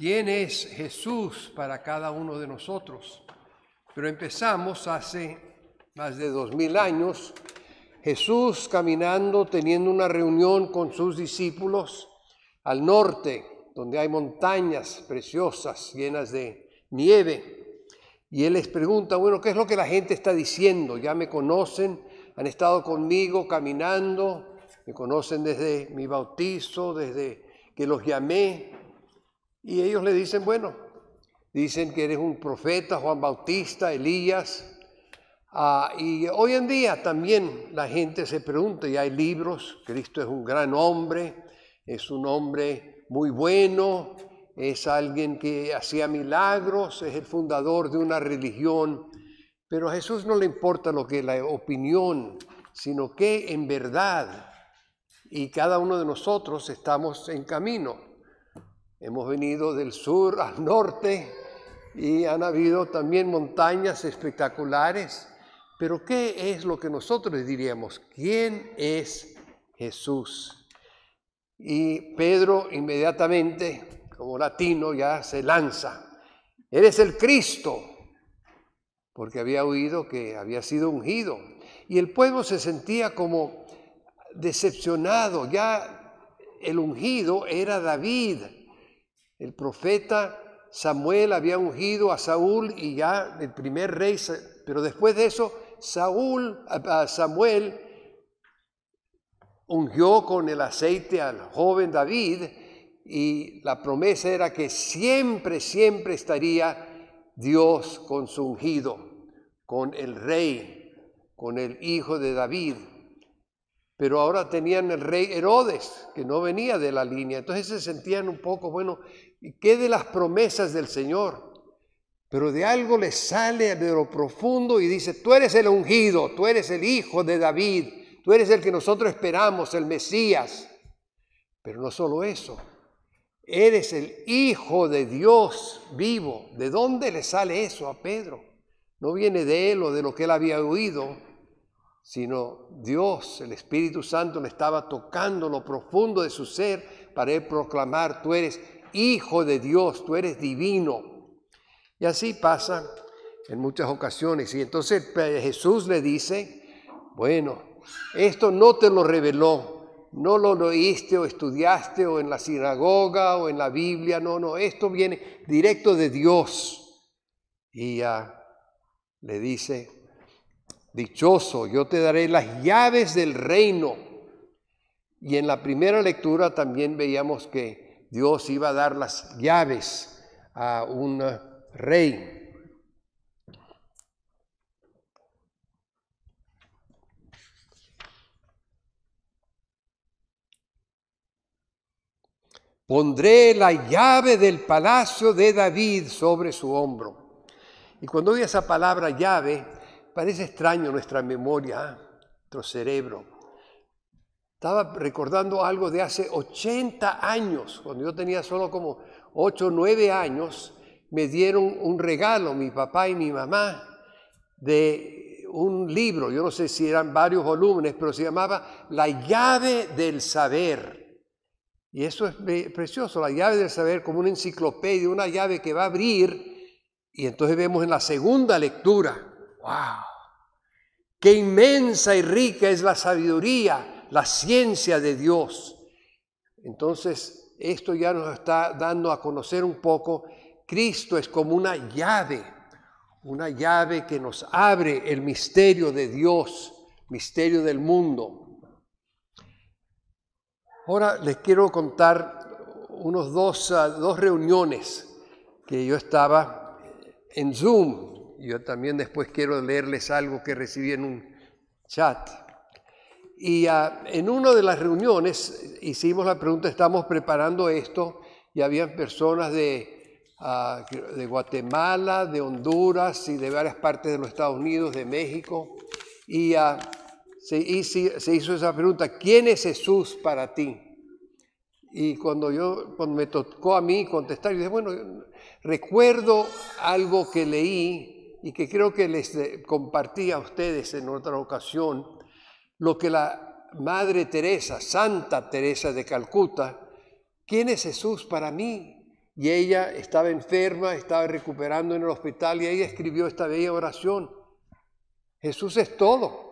quién es Jesús para cada uno de nosotros. Pero empezamos hace más de dos mil años, Jesús caminando, teniendo una reunión con sus discípulos al norte, donde hay montañas preciosas llenas de nieve. Y él les pregunta, bueno, ¿qué es lo que la gente está diciendo? Ya me conocen, han estado conmigo caminando, me conocen desde mi bautizo, desde que los llamé, y ellos le dicen, bueno, dicen que eres un profeta, Juan Bautista, Elías. Ah, y hoy en día también la gente se pregunta, y hay libros, Cristo es un gran hombre, es un hombre muy bueno, es alguien que hacía milagros, es el fundador de una religión, pero a Jesús no le importa lo que la opinión, sino que en verdad y cada uno de nosotros estamos en camino. Hemos venido del sur al norte y han habido también montañas espectaculares. Pero ¿qué es lo que nosotros diríamos? ¿Quién es Jesús? Y Pedro inmediatamente, como latino, ya se lanza. Eres el Cristo, porque había oído que había sido ungido. Y el pueblo se sentía como decepcionado. Ya el ungido era David, el profeta Samuel había ungido a Saúl y ya el primer rey, pero después de eso, Saúl, a Samuel ungió con el aceite al joven David y la promesa era que siempre, siempre estaría Dios con su ungido, con el rey, con el hijo de David. Pero ahora tenían el rey Herodes, que no venía de la línea. Entonces se sentían un poco, bueno, qué de las promesas del Señor. Pero de algo le sale de lo profundo y dice, tú eres el ungido, tú eres el hijo de David, tú eres el que nosotros esperamos, el Mesías. Pero no solo eso, eres el hijo de Dios vivo. ¿De dónde le sale eso a Pedro? No viene de él o de lo que él había oído, sino Dios, el Espíritu Santo, le estaba tocando lo profundo de su ser para él proclamar, tú eres hijo de Dios, tú eres divino. Y así pasa en muchas ocasiones. Y entonces eh, Jesús le dice, bueno, esto no te lo reveló, no lo oíste o estudiaste o en la sinagoga o en la Biblia, no, no, esto viene directo de Dios. Y ya le dice, dichoso, yo te daré las llaves del reino. Y en la primera lectura también veíamos que Dios iba a dar las llaves a un rey. Pondré la llave del palacio de David sobre su hombro. Y cuando oye esa palabra llave, parece extraño nuestra memoria, ¿eh? nuestro cerebro. Estaba recordando algo de hace 80 años, cuando yo tenía solo como 8 o 9 años, me dieron un regalo, mi papá y mi mamá, de un libro, yo no sé si eran varios volúmenes, pero se llamaba La llave del saber. Y eso es precioso, la llave del saber como una enciclopedia, una llave que va a abrir. Y entonces vemos en la segunda lectura, wow, qué inmensa y rica es la sabiduría la ciencia de Dios. Entonces, esto ya nos está dando a conocer un poco. Cristo es como una llave, una llave que nos abre el misterio de Dios, misterio del mundo. Ahora les quiero contar unos dos, ah, dos reuniones que yo estaba en Zoom. Yo también después quiero leerles algo que recibí en un chat. Y ah, en una de las reuniones hicimos la pregunta, estamos preparando esto, y habían personas de, ah, de Guatemala, de Honduras y de varias partes de los Estados Unidos, de México. Y, ah, se, hizo esa pregunta, ¿quién es Jesús para ti? Y cuando, yo, cuando me tocó a mí contestar, yo dije, bueno, recuerdo algo que leí y que creo que les eh, compartí a ustedes en otra ocasión lo que la Madre Teresa, Santa Teresa de Calcuta, ¿quién es Jesús para mí? Y ella estaba enferma, estaba recuperando en el hospital y ella escribió esta bella oración. Jesús es todo.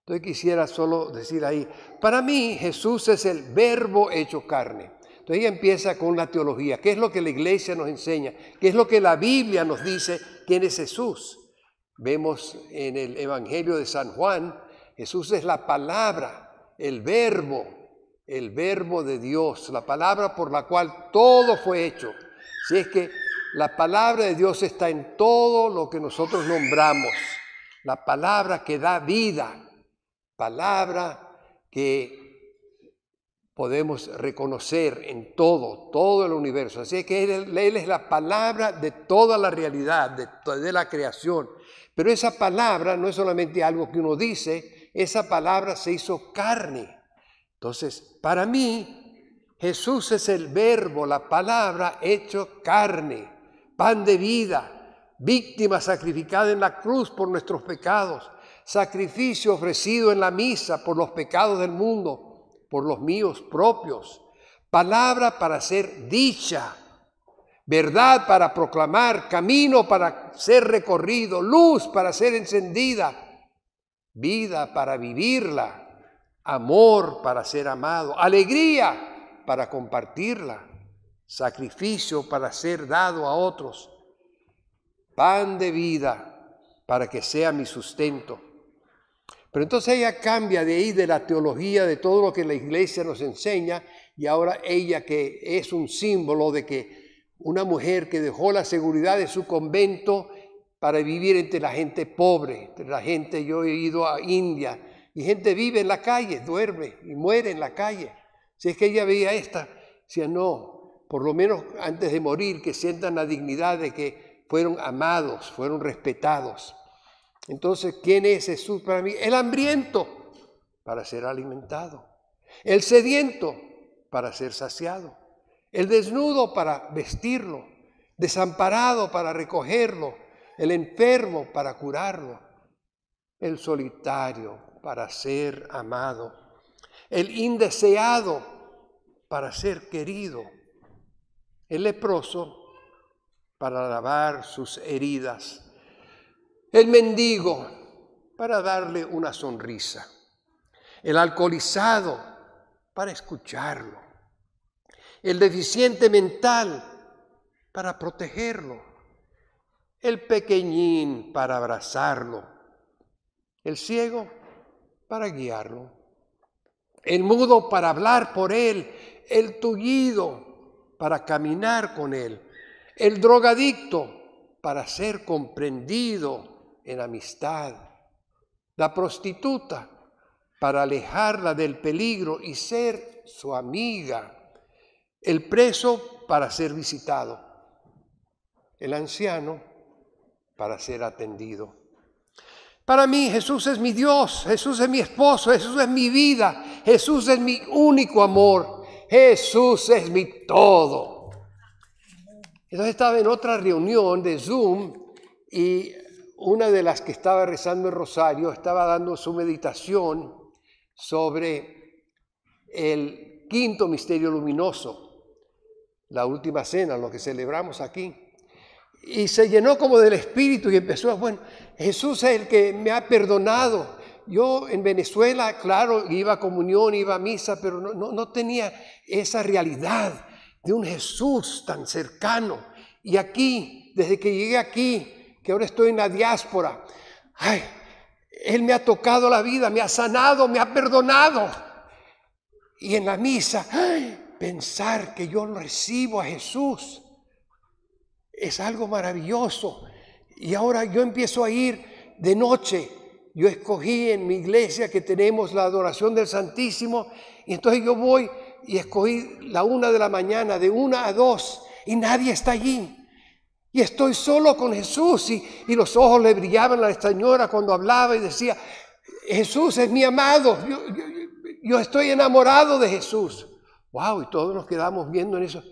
Entonces quisiera solo decir ahí, para mí Jesús es el verbo hecho carne. Entonces ella empieza con la teología, qué es lo que la iglesia nos enseña, qué es lo que la Biblia nos dice, quién es Jesús. Vemos en el Evangelio de San Juan Jesús es la palabra, el verbo, el verbo de Dios, la palabra por la cual todo fue hecho. Si es que la palabra de Dios está en todo lo que nosotros nombramos, la palabra que da vida, palabra que podemos reconocer en todo, todo el universo. Así es que él, es la palabra de toda la realidad, de, de, la creación. Pero esa palabra no es solamente algo que uno dice, esa palabra se hizo carne. Entonces, para mí, Jesús es el verbo, la palabra hecho carne, pan de vida, víctima sacrificada en la cruz por nuestros pecados, sacrificio ofrecido en la misa por los pecados del mundo, por los míos propios, palabra para ser dicha, verdad para proclamar, camino para ser recorrido, luz para ser encendida vida para vivirla, amor para ser amado, alegría para compartirla, sacrificio para ser dado a otros, pan de vida para que sea mi sustento. Pero entonces ella cambia de ahí de la teología, de todo lo que la iglesia nos enseña, y ahora ella que es un símbolo de que una mujer que dejó la seguridad de su convento, para vivir entre la gente pobre, entre la gente, yo he ido a India, y gente vive en la calle, duerme y muere en la calle. Si es que ella veía esta, decía, no, por lo menos antes de morir, que sientan la dignidad de que fueron amados, fueron respetados. Entonces, ¿quién es Jesús para mí? El hambriento, para ser alimentado. El sediento, para ser saciado. El desnudo, para vestirlo. Desamparado, para recogerlo el enfermo para curarlo, el solitario para ser amado, el indeseado para ser querido, el leproso para lavar sus heridas, el mendigo para darle una sonrisa, el alcoholizado para escucharlo, el deficiente mental para protegerlo el pequeñín para abrazarlo, el ciego para guiarlo, el mudo para hablar por él, el tullido para caminar con él, el drogadicto para ser comprendido en amistad, la prostituta para alejarla del peligro y ser su amiga, el preso para ser visitado, el anciano para ser atendido. Para mí Jesús es mi Dios, Jesús es mi esposo, Jesús es mi vida, Jesús es mi único amor, Jesús es mi todo. Entonces estaba en otra reunión de Zoom y una de las que estaba rezando el rosario estaba dando su meditación sobre el quinto misterio luminoso, la última cena, lo que celebramos aquí y se llenó como del Espíritu y empezó bueno, Jesús es el que me ha perdonado. Yo en Venezuela, claro, iba a comunión, iba a misa, pero no, no tenía esa realidad de un Jesús tan cercano. Y aquí, desde que llegué aquí, que ahora estoy en la diáspora, ay, Él me ha tocado la vida, me ha sanado, me ha perdonado. Y en la misa, ay, pensar que yo recibo a Jesús es algo maravilloso. Y ahora yo empiezo a ir de noche. Yo escogí en mi iglesia que tenemos la adoración del Santísimo y entonces yo voy y escogí la una de la mañana, de una a dos, y nadie está allí. Y estoy solo con Jesús y, los ojos le brillaban a la señora cuando hablaba y decía, Jesús es mi amado, yo, yo estoy enamorado de Jesús. Wow, y todos nos quedamos viendo en eso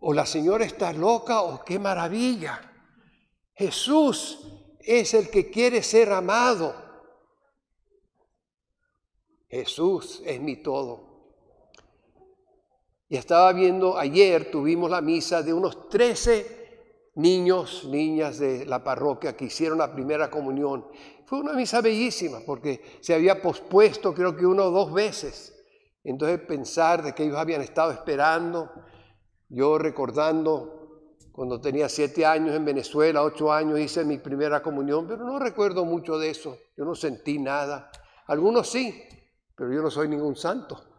o la señora está loca o qué maravilla. Jesús es el que quiere ser amado. Jesús es mi todo. Y estaba viendo, ayer tuvimos la misa de unos 13 niños, niñas de la parroquia que hicieron la primera comunión. Fue una misa bellísima porque se había pospuesto creo que uno o dos veces. Entonces pensar de que ellos habían estado esperando, yo recordando cuando tenía siete años en Venezuela, ocho años, hice mi primera comunión, pero no recuerdo mucho de eso. Yo no sentí nada. Algunos sí, pero yo no soy ningún santo.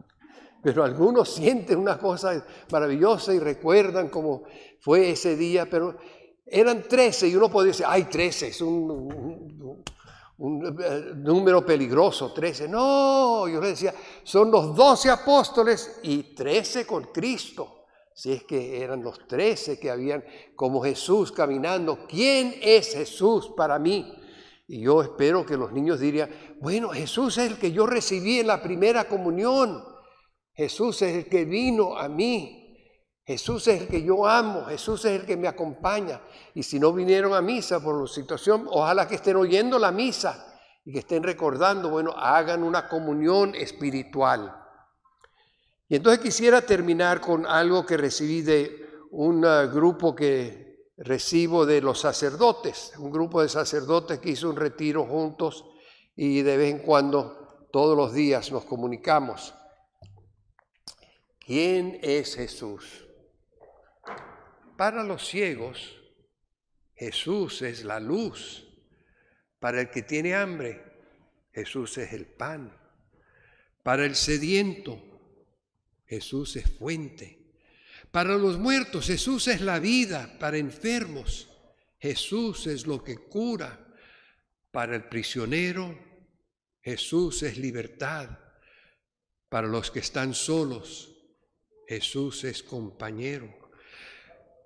Pero algunos sienten una cosa maravillosa y recuerdan cómo fue ese día, pero eran trece y uno podía decir, ay, trece, es un, eh, número peligroso, trece. No, yo le decía, son los doce apóstoles y trece con Cristo si es que eran los trece que habían como Jesús caminando, ¿quién es Jesús para mí? Y yo espero que los niños dirían, bueno, Jesús es el que yo recibí en la primera comunión, Jesús es el que vino a mí, Jesús es el que yo amo, Jesús es el que me acompaña. Y si no vinieron a misa por la situación, ojalá que estén oyendo la misa y que estén recordando, bueno, hagan una comunión espiritual. Y entonces quisiera terminar con algo que recibí de un ah, grupo que recibo de los sacerdotes, un grupo de sacerdotes que hizo un retiro juntos y de vez en cuando, todos los días, nos comunicamos. ¿Quién es Jesús? Para los ciegos, Jesús es la luz. Para el que tiene hambre, Jesús es el pan. Para el sediento, Jesús es fuente. Para los muertos, Jesús es la vida. Para enfermos, Jesús es lo que cura. Para el prisionero, Jesús es libertad. Para los que están solos, Jesús es compañero.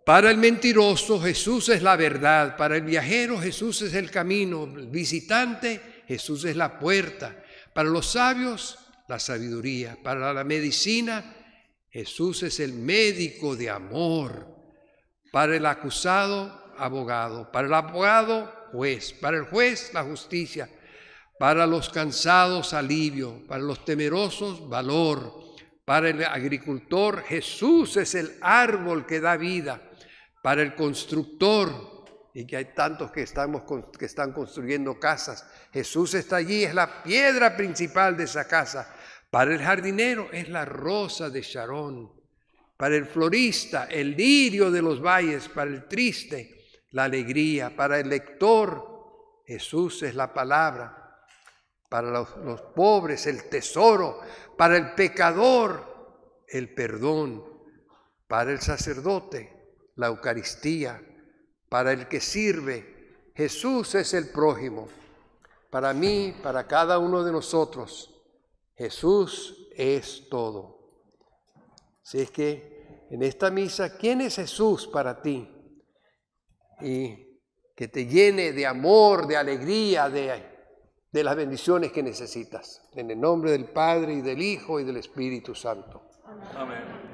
Para el mentiroso, Jesús es la verdad. Para el viajero, Jesús es el camino. El visitante, Jesús es la puerta. Para los sabios, la sabiduría, para la medicina Jesús es el médico de amor, para el acusado abogado, para el abogado juez, para el juez la justicia, para los cansados alivio, para los temerosos valor, para el agricultor Jesús es el árbol que da vida, para el constructor y que hay tantos que, estamos, que están construyendo casas. Jesús está allí, es la piedra principal de esa casa. Para el jardinero es la rosa de Sharon Para el florista, el lirio de los valles. Para el triste, la alegría. Para el lector, Jesús es la palabra. Para los, los pobres, el tesoro. Para el pecador, el perdón. Para el sacerdote, la Eucaristía para el que sirve. Jesús es el prójimo. Para mí, para cada uno de nosotros, Jesús es todo. Si es que en esta misa, ¿quién es Jesús para ti? Y que te llene de amor, de alegría, de, de las bendiciones que necesitas. En el nombre del Padre y del Hijo y del Espíritu Santo. Amén.